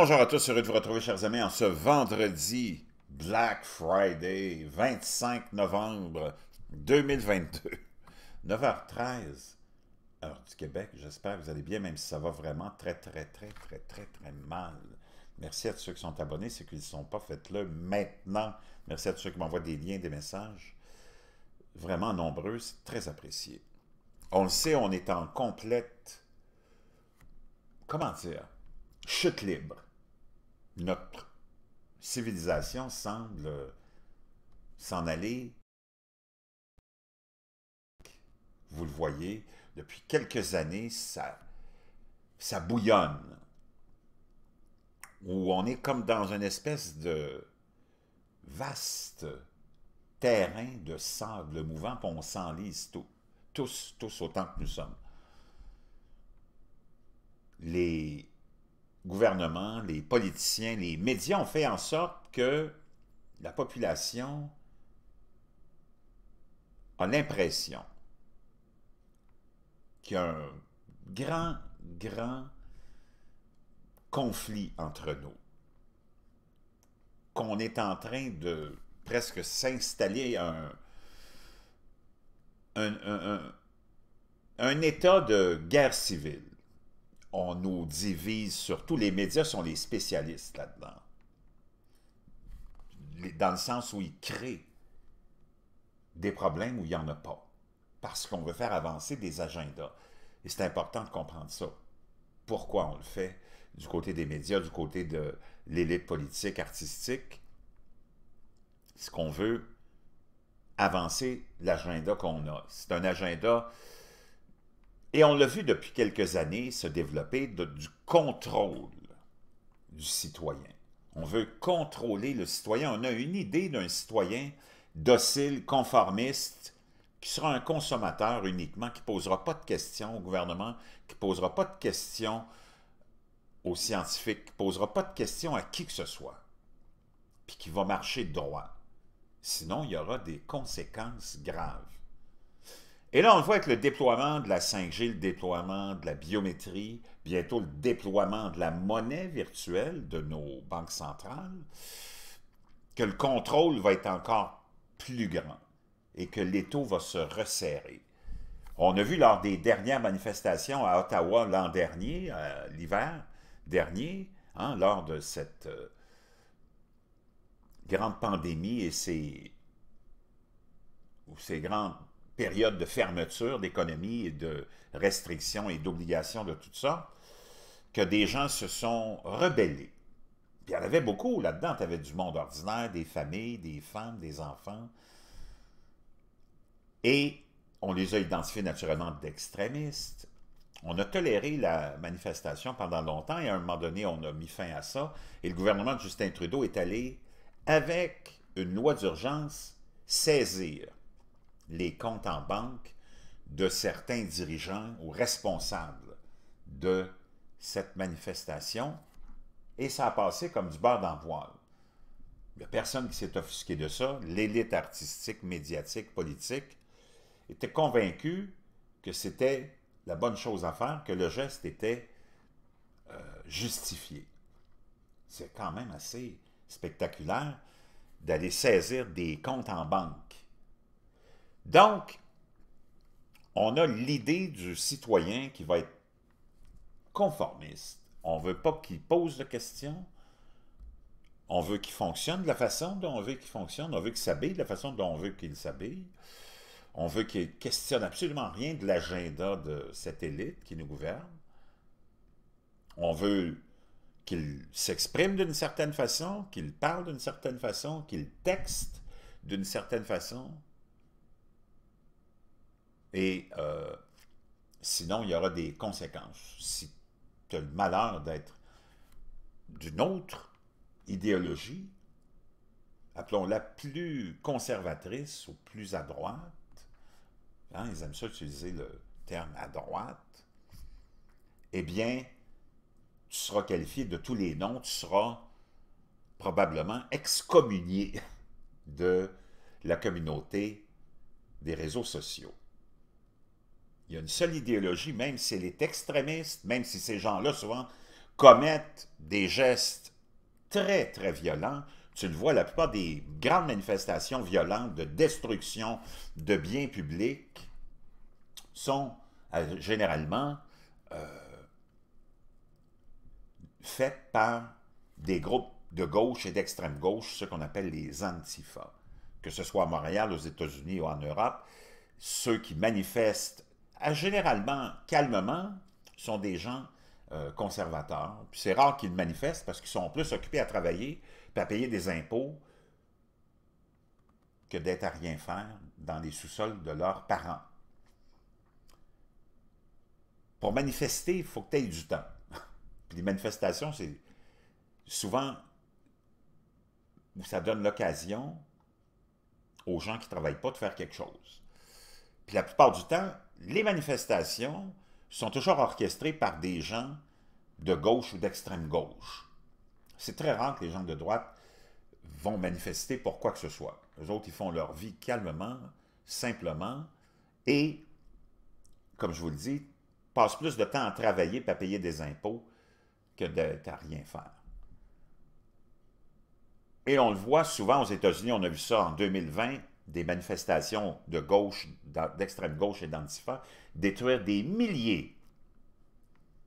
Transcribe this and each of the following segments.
bonjour à tous, heureux de vous retrouver, chers amis, en ce vendredi Black Friday, 25 novembre 2022, 9h13, heure du Québec. J'espère que vous allez bien, même si ça va vraiment très, très, très, très, très, très mal. Merci à tous ceux qui sont abonnés, ceux qui ne sont pas, faites-le maintenant. Merci à tous ceux qui m'envoient des liens, des messages. Vraiment nombreux, c'est très apprécié. On le sait, on est en complète, comment dire, chute libre notre civilisation semble euh, s'en aller. Vous le voyez, depuis quelques années, ça, ça bouillonne. Où on est comme dans une espèce de vaste terrain de sable mouvant, puis on s'enlise tous, tous, tous autant que nous sommes. Les Gouvernement, les politiciens, les médias ont fait en sorte que la population a l'impression qu'il y a un grand, grand conflit entre nous, qu'on est en train de presque s'installer un, un état de guerre civile on nous divise surtout. Les médias sont les spécialistes là-dedans. Dans le sens où ils créent des problèmes où il n'y en a pas. Parce qu'on veut faire avancer des agendas. Et c'est important de comprendre ça. Pourquoi on le fait du côté des médias, du côté de l'élite politique, artistique. Ce qu'on veut, avancer l'agenda qu'on a. C'est un agenda et on l'a vu depuis quelques années se développer du contrôle du citoyen. On veut contrôler le citoyen. On a une idée d'un citoyen docile, conformiste, qui sera un consommateur uniquement, qui ne posera pas de questions au gouvernement, qui ne posera pas de questions aux scientifiques, qui ne posera pas de questions à qui que ce soit, puis qui va marcher droit. Sinon, il y aura des conséquences graves. Et là, on le voit avec le déploiement de la 5G, le déploiement de la biométrie, bientôt le déploiement de la monnaie virtuelle de nos banques centrales, que le contrôle va être encore plus grand et que l'étau va se resserrer. On a vu lors des dernières manifestations à Ottawa l'an dernier, euh, l'hiver dernier, hein, lors de cette euh, grande pandémie et ces, ces grandes période de fermeture d'économie et de restrictions et d'obligations de toutes sortes, que des gens se sont rebellés. il y en avait beaucoup là-dedans. Tu avais du monde ordinaire, des familles, des femmes, des enfants. Et on les a identifiés naturellement d'extrémistes. On a toléré la manifestation pendant longtemps et à un moment donné, on a mis fin à ça. Et le gouvernement de Justin Trudeau est allé, avec une loi d'urgence, saisir les comptes en banque de certains dirigeants ou responsables de cette manifestation et ça a passé comme du beurre d'envoi. la Il personne qui s'est offusquée de ça. L'élite artistique, médiatique, politique était convaincue que c'était la bonne chose à faire, que le geste était euh, justifié. C'est quand même assez spectaculaire d'aller saisir des comptes en banque donc, on a l'idée du citoyen qui va être conformiste. On ne veut pas qu'il pose de questions. On veut qu'il fonctionne de la façon dont on veut qu'il fonctionne. On veut qu'il s'habille de la façon dont on veut qu'il s'habille. On veut qu'il questionne absolument rien de l'agenda de cette élite qui nous gouverne. On veut qu'il s'exprime d'une certaine façon, qu'il parle d'une certaine façon, qu'il texte d'une certaine façon, et euh, sinon, il y aura des conséquences. Si tu as le malheur d'être d'une autre idéologie, appelons-la plus conservatrice ou plus à droite, hein, ils aiment ça utiliser le terme à droite, eh bien, tu seras qualifié de tous les noms, tu seras probablement excommunié de la communauté des réseaux sociaux il y a une seule idéologie, même si elle est extrémiste, même si ces gens-là, souvent, commettent des gestes très, très violents. Tu le vois, la plupart des grandes manifestations violentes de destruction de biens publics sont euh, généralement euh, faites par des groupes de gauche et d'extrême gauche, ce qu'on appelle les antifas. Que ce soit à Montréal, aux États-Unis ou en Europe, ceux qui manifestent euh, généralement, calmement, sont des gens euh, conservateurs. Puis c'est rare qu'ils manifestent parce qu'ils sont plus occupés à travailler à payer des impôts que d'être à rien faire dans les sous-sols de leurs parents. Pour manifester, il faut que tu aies du temps. puis les manifestations, c'est souvent ça donne l'occasion aux gens qui ne travaillent pas de faire quelque chose. Puis la plupart du temps, les manifestations sont toujours orchestrées par des gens de gauche ou d'extrême gauche. C'est très rare que les gens de droite vont manifester pour quoi que ce soit. Les autres, ils font leur vie calmement, simplement, et, comme je vous le dis, passent plus de temps à travailler et à payer des impôts que de à rien faire. Et on le voit souvent aux États-Unis, on a vu ça en 2020, des manifestations de gauche, d'extrême gauche et d'antifa, détruire des milliers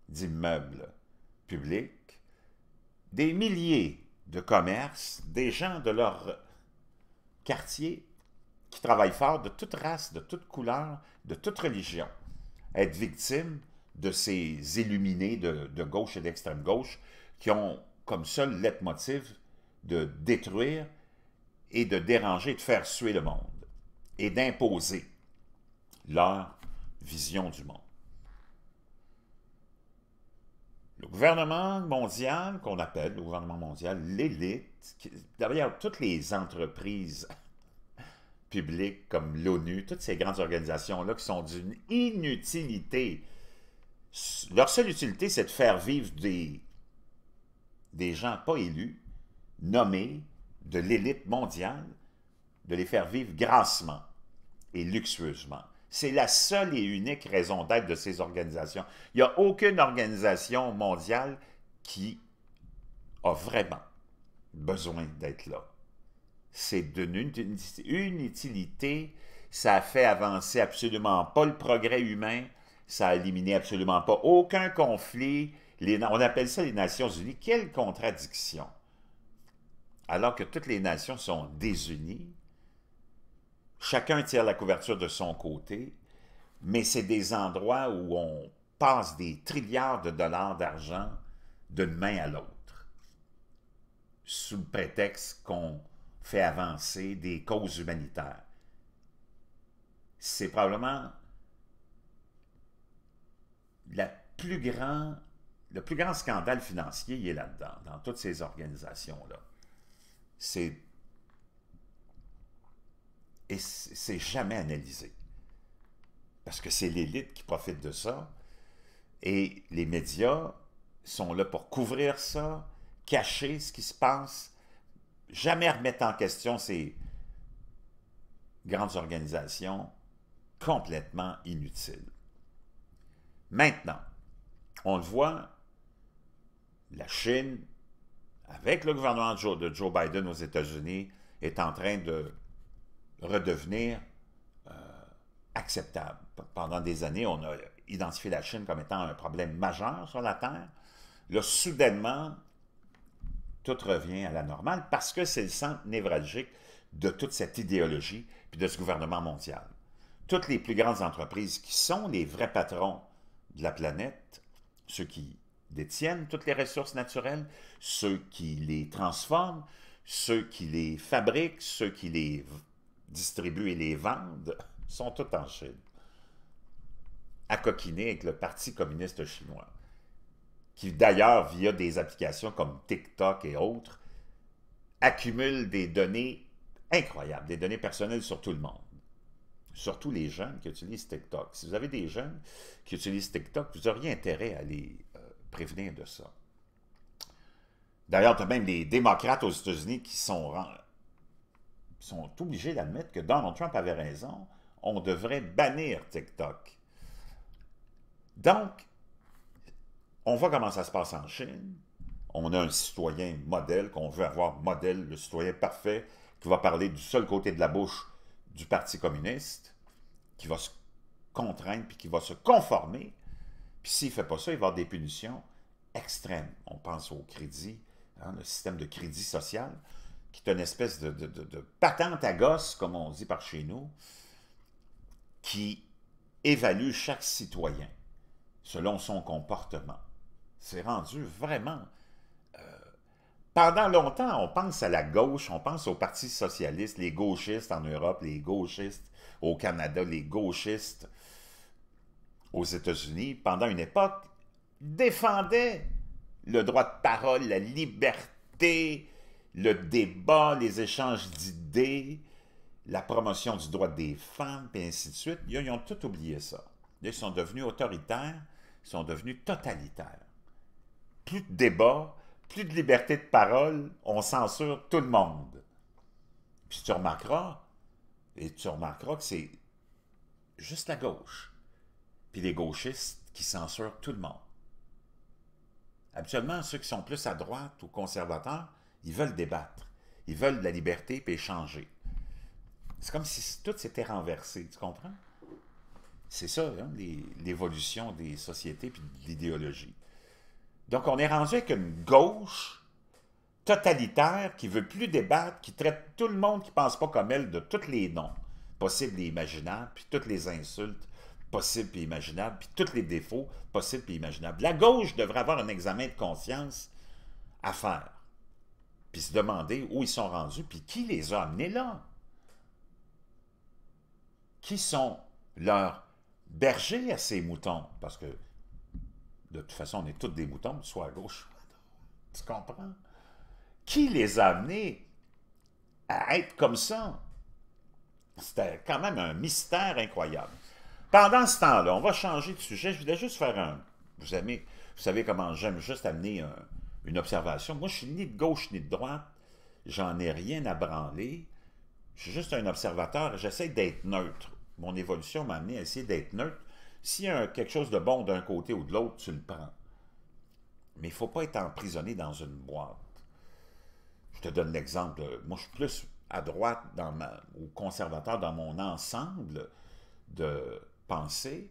d'immeubles publics, des milliers de commerces, des gens de leur quartier qui travaillent fort, de toute race, de toute couleur, de toute religion, être victime de ces illuminés de, de gauche et d'extrême gauche qui ont comme seul leitmotiv de détruire et de déranger, de faire suer le monde et d'imposer leur vision du monde. Le gouvernement mondial, qu'on appelle le gouvernement mondial, l'élite, derrière toutes les entreprises publiques comme l'ONU, toutes ces grandes organisations-là qui sont d'une inutilité. Leur seule utilité, c'est de faire vivre des, des gens pas élus, nommés, de l'élite mondiale de les faire vivre grassement et luxueusement. C'est la seule et unique raison d'être de ces organisations. Il n'y a aucune organisation mondiale qui a vraiment besoin d'être là. C'est d'une utilité, ça fait avancer absolument pas le progrès humain, ça a éliminé absolument pas aucun conflit. on appelle ça les Nations Unies. Quelle contradiction! alors que toutes les nations sont désunies, chacun tire la couverture de son côté, mais c'est des endroits où on passe des trilliards de dollars d'argent d'une main à l'autre, sous le prétexte qu'on fait avancer des causes humanitaires. C'est probablement le plus grand scandale financier il est là-dedans, dans toutes ces organisations-là c'est et c'est jamais analysé. Parce que c'est l'élite qui profite de ça. Et les médias sont là pour couvrir ça, cacher ce qui se passe, jamais remettre en question ces grandes organisations complètement inutiles. Maintenant, on le voit, la Chine, avec le gouvernement de Joe, Biden aux États-Unis, est en train de redevenir euh, acceptable. Pendant des années, on a identifié la Chine comme étant un problème majeur sur la Terre. Là, soudainement, tout revient à la normale parce que c'est le centre névralgique de toute cette idéologie puis de ce gouvernement mondial. Toutes les plus grandes entreprises qui sont les vrais patrons de la planète, ceux qui détiennent toutes les ressources naturelles, ceux qui les transforment, ceux qui les fabriquent, ceux qui les distribuent et les vendent, sont tous en Chine, à coquiner avec le Parti communiste chinois, qui d'ailleurs, via des applications comme TikTok et autres, accumule des données incroyables, des données personnelles sur tout le monde surtout les jeunes qui utilisent TikTok. Si vous avez des jeunes qui utilisent TikTok, vous auriez intérêt à les, prévenir de ça. D'ailleurs, tu as même des démocrates aux États-Unis qui sont, sont obligés d'admettre que Donald Trump avait raison, on devrait bannir TikTok. Donc, on voit comment ça se passe en Chine. On a un citoyen modèle qu'on veut avoir modèle, le citoyen parfait, qui va parler du seul côté de la bouche du Parti communiste, qui va se contraindre puis qui va se conformer puis s'il ne fait pas ça, il va avoir des punitions extrêmes. On pense au crédit, hein, le système de crédit social, qui est une espèce de, patente à gosse, comme on dit par chez nous, qui évalue chaque citoyen selon son comportement. C'est rendu vraiment... Euh, pendant longtemps, on pense à la gauche, on pense au Parti socialiste, les gauchistes en Europe, les gauchistes au Canada, les gauchistes aux États-Unis, pendant une époque, défendaient le droit de parole, la liberté, le débat, les échanges d'idées, la promotion du droit des femmes, et ainsi de suite. Ils, ont tout oublié ça. Ils sont devenus autoritaires, ils sont devenus totalitaires. Plus de débat, plus de liberté de parole, on censure tout le monde. Puis tu remarqueras, et tu remarqueras que c'est juste la gauche puis les gauchistes qui censurent tout le monde. Habituellement, ceux qui sont plus à droite ou conservateurs, ils veulent débattre. Ils veulent de la liberté puis échanger. C'est comme si tout s'était renversé, tu comprends? C'est ça, hein, l'évolution des sociétés puis de l'idéologie. Donc, on est rendu avec une gauche totalitaire qui veut plus débattre, qui traite tout le monde qui pense pas comme elle de tous les noms possibles et imaginables, puis toutes les insultes possibles et imaginables, puis tous les défauts possibles et imaginables. La gauche devrait avoir un examen de conscience à faire, puis se demander où ils sont rendus, puis qui les a amenés là. Qui sont leurs bergers à ces moutons? Parce que, de toute façon, on est tous des moutons, soit à gauche, tu comprends? Qui les a amenés à être comme ça? C'était quand même un mystère incroyable. Pendant ce temps-là, on va changer de sujet. Je voulais juste faire un... Vous, savez comment j'aime juste amener une observation. Moi, je suis ni de gauche ni de droite. J'en ai rien à branler. Je suis juste un observateur. J'essaie d'être neutre. Mon évolution m'a amené à essayer d'être neutre. S'il y a quelque chose de bon d'un côté ou de l'autre, tu le prends. Mais il ne faut pas être emprisonné dans une boîte. Je te donne l'exemple. Moi, je suis plus à droite dans ou conservateur dans mon ensemble de, penser,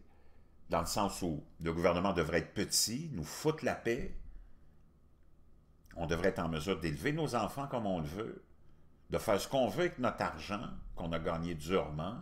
dans le sens où le gouvernement devrait être petit, nous foutre la paix, on devrait être en mesure d'élever nos enfants comme on le veut, de faire ce qu'on veut avec notre argent qu'on a gagné durement,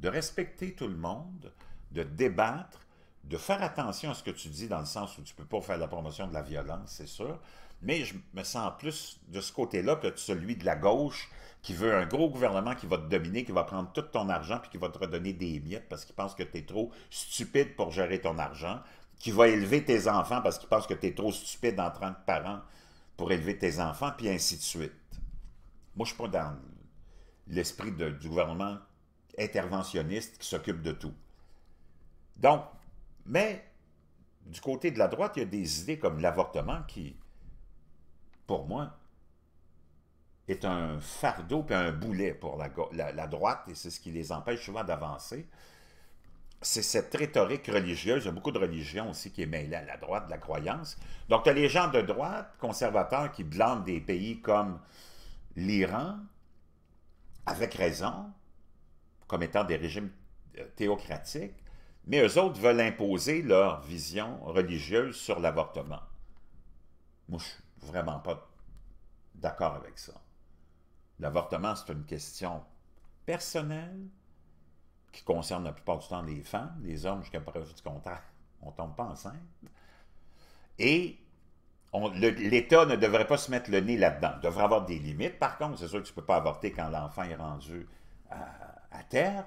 de respecter tout le monde, de débattre, de faire attention à ce que tu dis dans le sens où tu ne peux pas faire la promotion de la violence, c'est sûr, mais je me sens plus de ce côté-là que celui de la gauche qui veut un gros gouvernement qui va te dominer, qui va prendre tout ton argent puis qui va te redonner des miettes parce qu'il pense que tu es trop stupide pour gérer ton argent, qui va élever tes enfants parce qu'il pense que tu es trop stupide en tant que parent pour élever tes enfants, puis ainsi de suite. Moi, je ne suis pas dans l'esprit du gouvernement interventionniste qui s'occupe de tout. Donc, mais du côté de la droite, il y a des idées comme l'avortement qui, pour moi, est un fardeau et un boulet pour la, la, droite, et c'est ce qui les empêche souvent d'avancer. C'est cette rhétorique religieuse, il y a beaucoup de religions aussi qui est mêlée à la droite, de la croyance. Donc, tu as les gens de droite, conservateurs, qui blâment des pays comme l'Iran, avec raison, comme étant des régimes euh, théocratiques, mais eux autres veulent imposer leur vision religieuse sur l'avortement. Moi, je ne suis vraiment pas d'accord avec ça. L'avortement, c'est une question personnelle qui concerne la plupart du temps les femmes, les hommes jusqu'à preuve du contraire. On ne tombe pas enceinte. Et l'État ne devrait pas se mettre le nez là-dedans. Il devrait avoir des limites. Par contre, c'est sûr que tu ne peux pas avorter quand l'enfant est rendu à, à terme.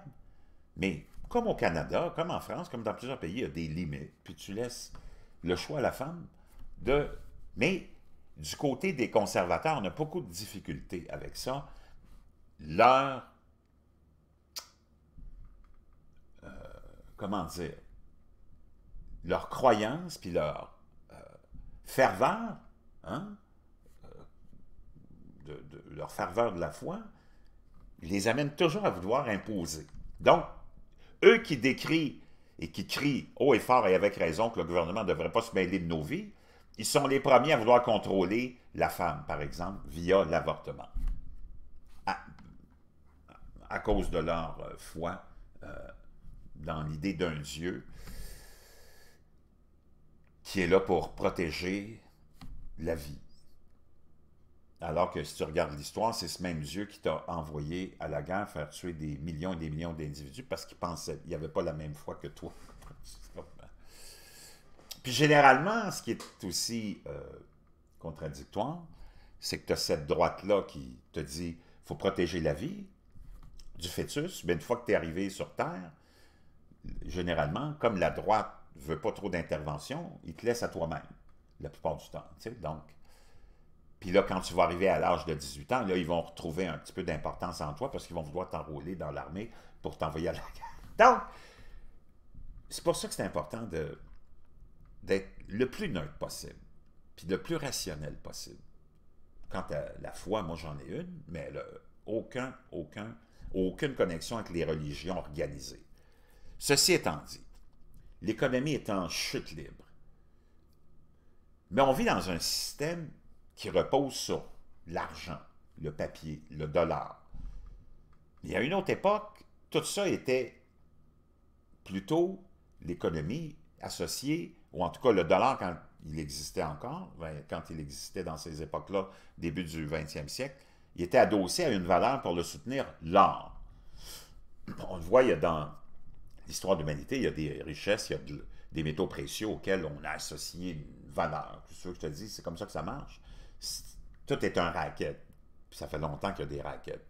Mais comme au Canada, comme en France, comme dans plusieurs pays, il y a des limites. Puis tu laisses le choix à la femme de... Mais du côté des conservateurs, on a beaucoup de difficultés avec ça. Leur, euh, comment dire, leur croyance, puis leur euh, ferveur, hein, euh, leur ferveur de la foi, les amène toujours à vouloir imposer. Donc, eux qui décrivent et qui crient haut et fort et avec raison que le gouvernement ne devrait pas se mêler de nos vies, ils sont les premiers à vouloir contrôler la femme, par exemple, via l'avortement. À, cause de leur euh, foi euh, dans l'idée d'un Dieu qui est là pour protéger la vie. Alors que si tu regardes l'histoire, c'est ce même Dieu qui t'a envoyé à la guerre faire tuer des millions et des millions d'individus parce qu'il pensait, n'y avait pas la même foi que toi. Puis généralement, ce qui est aussi euh, contradictoire, c'est que tu as cette droite-là qui te dit faut protéger la vie du fœtus, mais une fois que tu es arrivé sur Terre, généralement, comme la droite ne veut pas trop d'intervention, il te laisse à toi-même, la plupart du temps. donc. Puis là, quand tu vas arriver à l'âge de 18 ans, là, ils vont retrouver un petit peu d'importance en toi parce qu'ils vont vouloir t'enrôler dans l'armée pour t'envoyer à la guerre. Donc, c'est pour ça que c'est important de, d'être le plus neutre possible, puis le plus rationnel possible. Quant à la foi, moi j'en ai une, mais elle n'a aucun, aucun, aucune connexion avec les religions organisées. Ceci étant dit, l'économie est en chute libre. Mais on vit dans un système qui repose sur l'argent, le papier, le dollar. Il y a une autre époque, tout ça était plutôt l'économie associée ou en tout cas le dollar quand il existait encore, ben, quand il existait dans ces époques-là, début du 20e siècle, il était adossé à une valeur pour le soutenir, l'or. On le voit, il y a dans l'histoire de l'humanité, il y a des richesses, il y a des métaux précieux auxquels on a associé une valeur. C'est sûr que je te dis, c'est comme ça que ça marche. tout est un racket. ça fait longtemps qu'il y a des raquettes.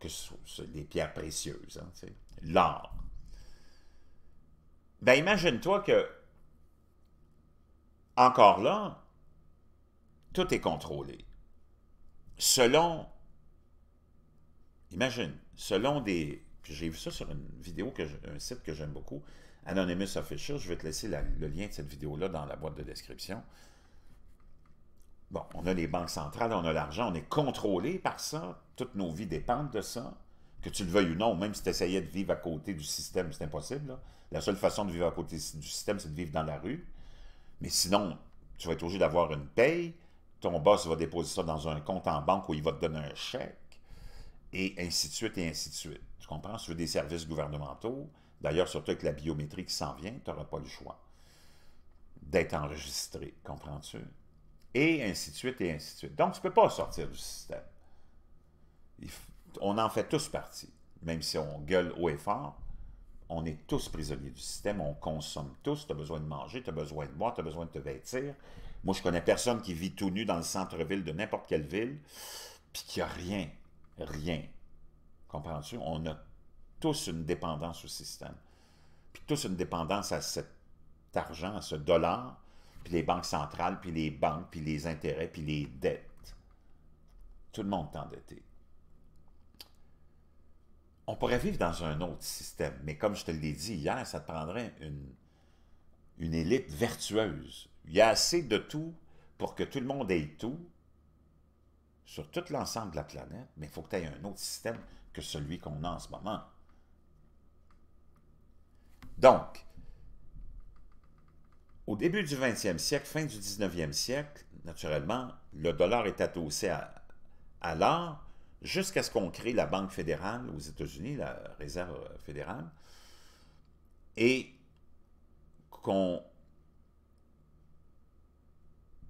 Que ce des pierres précieuses, hein, l'or. Ben imagine-toi que encore là, tout est contrôlé. Selon, imagine, selon des, j'ai vu ça sur une vidéo, que un site que j'aime beaucoup, Anonymous Official, je vais te laisser le lien de cette vidéo-là dans la boîte de description. Bon, on a les banques centrales, on a l'argent, on est contrôlé par ça, toutes nos vies dépendent de ça, que tu le veuilles ou non, même si tu essayais de vivre à côté du système, c'est impossible. La seule façon de vivre à côté du système, c'est de vivre dans la rue. Mais sinon, tu vas être obligé d'avoir une paye, ton boss va déposer ça dans un compte en banque où il va te donner un chèque, et ainsi de suite, et ainsi de suite. Tu comprends? Si tu veux des services gouvernementaux, d'ailleurs, surtout avec la biométrie qui s'en vient, tu n'auras pas le choix d'être enregistré, comprends-tu? Et ainsi de suite, et ainsi de suite. Donc, tu ne peux pas sortir du système. On en fait tous partie, même si on gueule haut et fort, on est tous prisonniers du système, on consomme tous, tu as besoin de manger, tu as besoin de boire, tu as besoin de te vêtir. Moi, je connais personne qui vit tout nu dans le centre-ville de n'importe quelle ville, puis qui a rien, rien. Comprends-tu? On a tous une dépendance au système, puis tous une dépendance à cet argent, à ce dollar, puis les banques centrales, puis les banques, puis les intérêts, puis les dettes. Tout le monde est endetté on pourrait vivre dans un autre système, mais comme je te l'ai dit hier, ça te prendrait une, une élite vertueuse. Il y a assez de tout pour que tout le monde ait tout sur tout l'ensemble de la planète, mais il faut que tu aies un autre système que celui qu'on a en ce moment. Donc, au début du 20e siècle, fin du 19e siècle, naturellement, le dollar est adossé à, à l'or, jusqu'à ce qu'on crée la Banque fédérale aux États-Unis, la Réserve fédérale, et qu'on...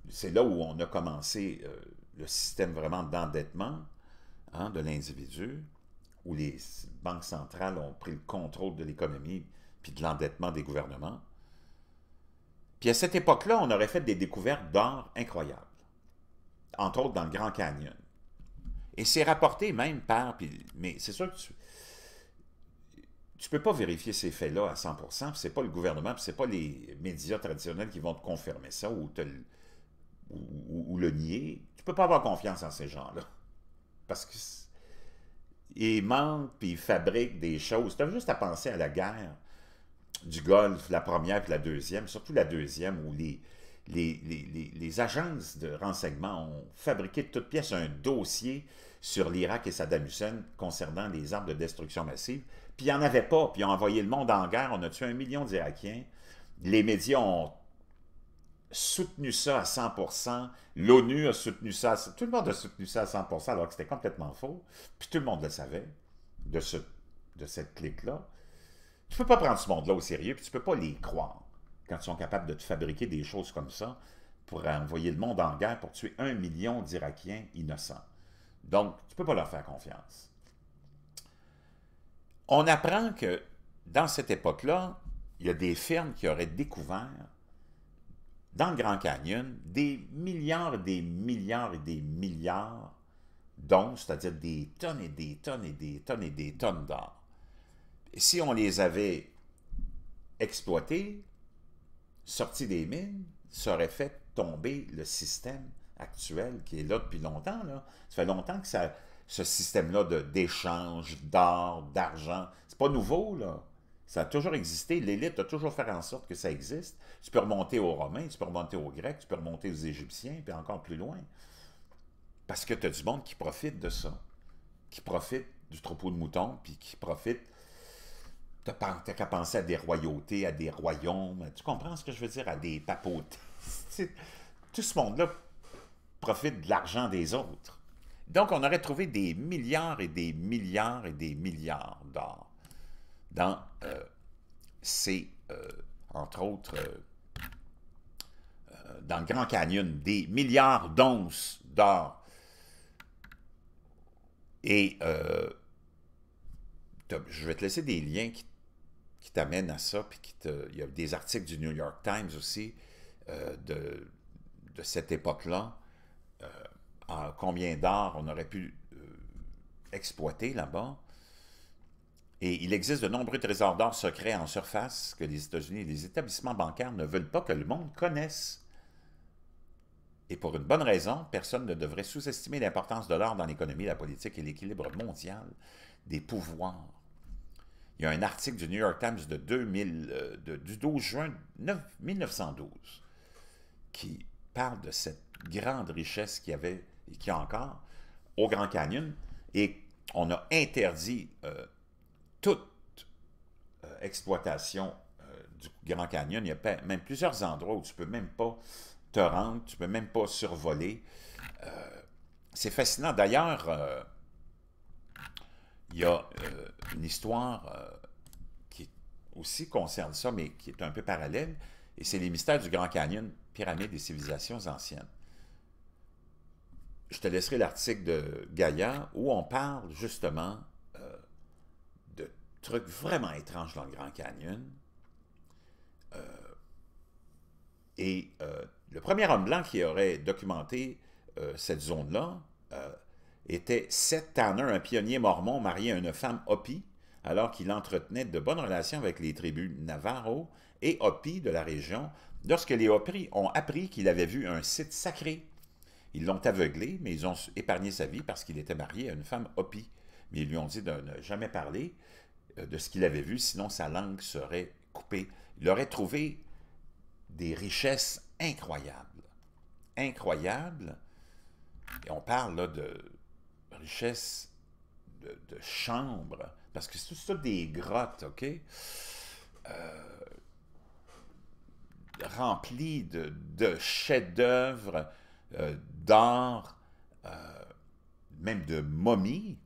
C'est là où on a commencé euh, le système vraiment d'endettement hein, de l'individu, où les banques centrales ont pris le contrôle de l'économie puis de l'endettement des gouvernements. Puis à cette époque-là, on aurait fait des découvertes d'or incroyables, entre autres dans le Grand Canyon. Et c'est rapporté même par... mais c'est sûr que tu tu peux pas vérifier ces faits-là à 100%, c'est pas le gouvernement, c'est pas les médias traditionnels qui vont te confirmer ça ou, te ou, le nier. Tu peux pas avoir confiance en ces gens-là. Parce qu'ils mentent, puis ils fabriquent des choses. Tu as juste à penser à la guerre du Golfe, la première puis la deuxième, surtout la deuxième où les, les, agences de renseignement ont fabriqué de toutes pièces un dossier sur l'Irak et Saddam Hussein concernant les armes de destruction massive. Puis il n'y en avait pas. Puis ils ont envoyé le monde en guerre. On a tué un million d'Irakiens. Les médias ont soutenu ça à 100%. L'ONU a soutenu ça. Tout le monde a soutenu ça à 100% alors que c'était complètement faux. Puis tout le monde le savait de, ce, de cette clique-là. Tu ne peux pas prendre ce monde-là au sérieux, puis tu ne peux pas les croire quand ils sont capables de te fabriquer des choses comme ça pour envoyer le monde en guerre pour tuer un million d'Irakiens innocents. Donc, tu ne peux pas leur faire confiance. On apprend que dans cette époque-là, il y a des firmes qui auraient découvert dans le Grand Canyon des milliards et des milliards et des milliards d'onces, c'est-à-dire des tonnes et des tonnes et des tonnes et des tonnes d'or. Si on les avait exploités sorti des mines, ça aurait fait tomber le système actuel qui est là depuis longtemps. Là. Ça fait longtemps que ça, ce système-là d'échange d'or, d'argent, c'est pas nouveau. là. Ça a toujours existé. L'élite a toujours fait en sorte que ça existe. Tu peux remonter aux Romains, tu peux remonter aux Grecs, tu peux remonter aux Égyptiens, puis encore plus loin. Parce que tu as du monde qui profite de ça, qui profite du troupeau de moutons, puis qui profite T'as qu'à penser à des royautés, à des royaumes. Tu comprends ce que je veux dire? À des papautés. Tout ce monde-là profite de l'argent des autres. Donc, on aurait trouvé des milliards et des milliards et des milliards d'or dans euh, ces, euh, entre autres, euh, dans le Grand Canyon, des milliards d'onces d'or. Et je vais te laisser des liens qui qui t'amène à ça, puis qui te, il y a des articles du New York Times aussi euh, de, cette époque-là, euh, combien d'art on aurait pu euh, exploiter là-bas. Et il existe de nombreux trésors d'or secrets en surface que les États-Unis et les établissements bancaires ne veulent pas que le monde connaisse. Et pour une bonne raison, personne ne devrait sous-estimer l'importance de l'or dans l'économie, la politique et l'équilibre mondial des pouvoirs. Il y a un article du New York Times de 2000, euh, du 12 juin 1912 qui parle de cette grande richesse qu'il y avait et qu'il y a encore au Grand Canyon et on a interdit euh, toute euh, exploitation du Grand Canyon. Il y a même plusieurs endroits où tu ne peux même pas te rendre, tu ne peux même pas survoler. C'est fascinant. D'ailleurs, il y a euh, une histoire euh, qui aussi concerne ça, mais qui est un peu parallèle, et c'est les mystères du Grand Canyon, pyramide des civilisations anciennes. Je te laisserai l'article de Gaïa où on parle justement euh, de trucs vraiment étranges dans le Grand Canyon. et le premier homme blanc qui aurait documenté cette zone-là, était Seth Tanner, un pionnier mormon marié à une femme Hopi, alors qu'il entretenait de bonnes relations avec les tribus Navarro et Hopi de la région, lorsque les Hopi ont appris qu'il avait vu un site sacré. Ils l'ont aveuglé, mais ils ont épargné sa vie parce qu'il était marié à une femme Hopi. Mais ils lui ont dit de ne jamais parler euh, de ce qu'il avait vu, sinon sa langue serait coupée. Il aurait trouvé des richesses incroyables. Incroyables. Et on parle là, de richesse de, chambres, parce que c'est tout ça des grottes, OK? Euh, remplies de, chefs-d'œuvre, euh, d'art, euh, même de momies.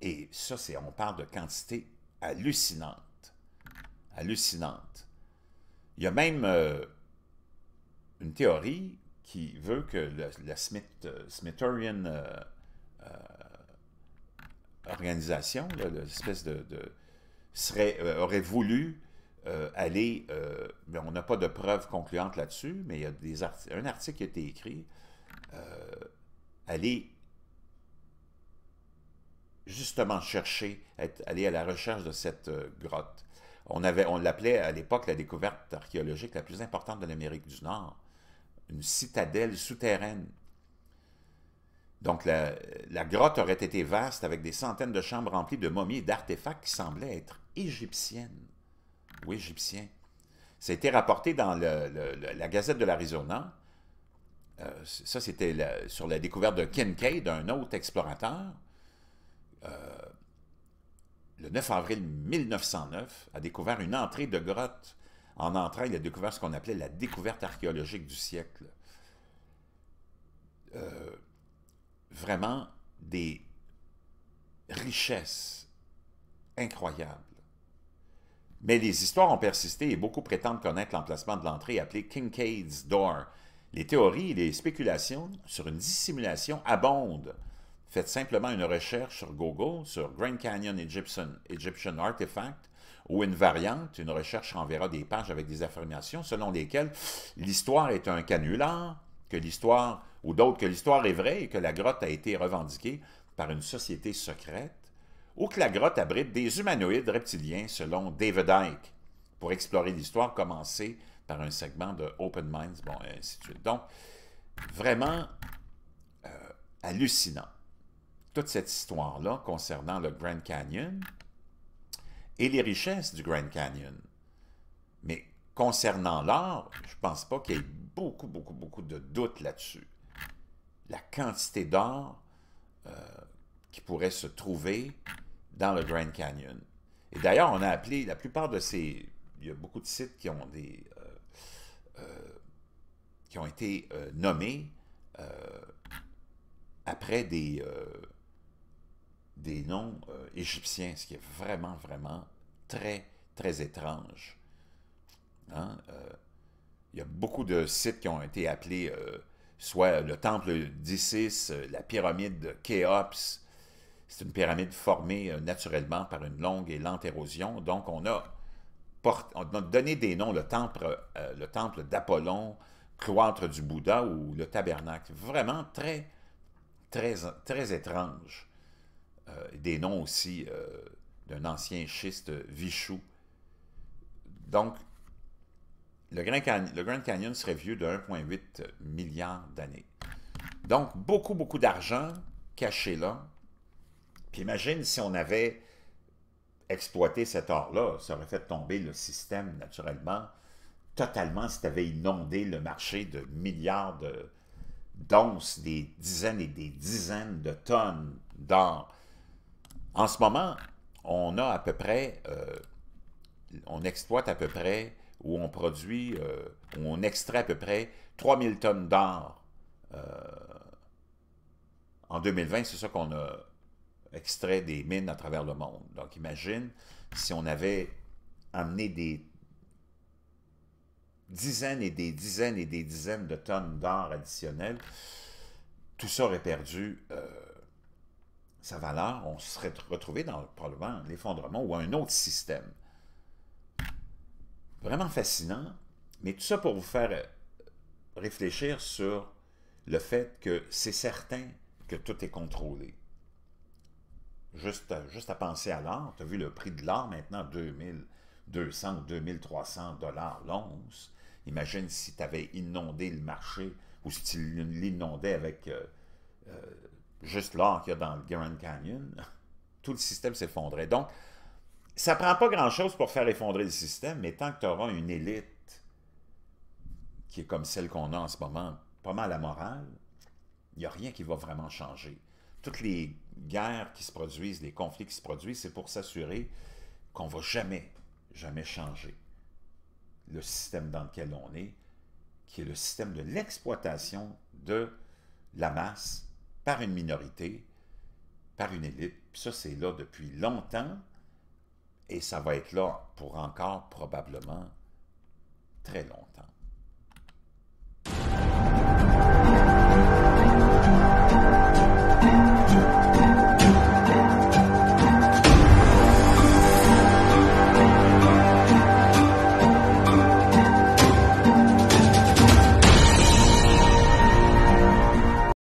Et ça, c'est, on parle de quantité hallucinante. Hallucinante. Il y a même euh, une théorie qui veut que la Smith, euh, Smithorian euh, euh, organisation, l'espèce de, serait, aurait voulu aller, mais on n'a pas de preuves concluantes là-dessus, mais il y a des un article qui a été écrit, aller justement chercher, aller à la recherche de cette grotte. On, on l'appelait à l'époque la découverte archéologique la plus importante de l'Amérique du Nord une citadelle souterraine. Donc la, grotte aurait été vaste avec des centaines de chambres remplies de momies et d'artefacts qui semblaient être égyptiennes ou égyptiens. Ça a été rapporté dans la Gazette de l'Arizona. Euh, ça, c'était sur la découverte de Kincaid, un autre explorateur. Euh, le 9 avril 1909, a découvert une entrée de grotte en entrant, il a découvert ce qu'on appelait la découverte archéologique du siècle. Euh, vraiment des richesses incroyables. Mais les histoires ont persisté et beaucoup prétendent connaître l'emplacement de l'entrée appelée Kincaid's Door. Les théories et les spéculations sur une dissimulation abondent. Faites simplement une recherche sur Google sur Grand Canyon Egyptian Artifact ou une variante, une recherche enverra des pages avec des affirmations selon lesquelles l'histoire est un canular, que l'histoire, ou d'autres, que l'histoire est vraie et que la grotte a été revendiquée par une société secrète, ou que la grotte abrite des humanoïdes reptiliens selon David Icke, pour explorer l'histoire commencée par un segment de Open Minds, bon, et ainsi de suite. Donc, vraiment euh, hallucinant, toute cette histoire-là concernant le Grand Canyon, et les richesses du Grand Canyon. Mais concernant l'or, je ne pense pas qu'il y ait beaucoup, beaucoup, beaucoup de doutes là-dessus. La quantité d'or euh, qui pourrait se trouver dans le Grand Canyon. Et d'ailleurs, on a appelé la plupart de ces... Il y a beaucoup de sites qui ont des... Euh, euh, qui ont été nommés après des des noms euh, égyptiens, ce qui est vraiment, vraiment très, très étrange. Hein, euh, il y a beaucoup de sites qui ont été appelés euh, soit le temple d'Isis, la pyramide de Khéops. C'est une pyramide formée naturellement par une longue et lente érosion. Donc, on a, on donné des noms, le temple, le temple d'Apollon, cloître du Bouddha ou le tabernacle. Vraiment très, très, très étrange. Euh, des noms aussi euh, d'un ancien schiste Vichou. Donc, le Grand, Canyon, serait vieux de 1,8 milliard d'années. Donc, beaucoup, beaucoup d'argent caché là. Puis imagine si on avait exploité cet or-là, ça aurait fait tomber le système naturellement, totalement si tu inondé le marché de milliards de d'onces, des dizaines et des dizaines de tonnes d'or en ce moment, on a à peu près, euh, on exploite à peu près, ou on produit, euh, on extrait à peu près 3000 tonnes d'or. Euh, en 2020, c'est ça qu'on a extrait des mines à travers le monde. Donc imagine si on avait amené des dizaines et des dizaines et des dizaines de tonnes d'or additionnelles, tout ça aurait perdu sa valeur, on serait retrouvé dans probablement l'effondrement ou un autre système. Vraiment fascinant, mais tout ça pour vous faire euh, réfléchir sur le fait que c'est certain que tout est contrôlé. Juste, euh, juste à penser à l'or, tu as vu le prix de l'or maintenant, 2200 ou 2300 dollars l'once. Imagine si tu avais inondé le marché ou si tu l'inondais avec euh, juste là, qu'il y a dans le Grand Canyon, tout le système s'effondrait. Donc, ça ne prend pas grand-chose pour faire effondrer le système, mais tant que tu auras une élite qui est comme celle qu'on a en ce moment, pas mal à morale, il n'y a rien qui va vraiment changer. Toutes les guerres qui se produisent, les conflits qui se produisent, c'est pour s'assurer qu'on ne va jamais, jamais changer le système dans lequel on est, qui est le système de l'exploitation de la masse par une minorité, par une élite. Ça, c'est là depuis longtemps et ça va être là pour encore probablement très longtemps.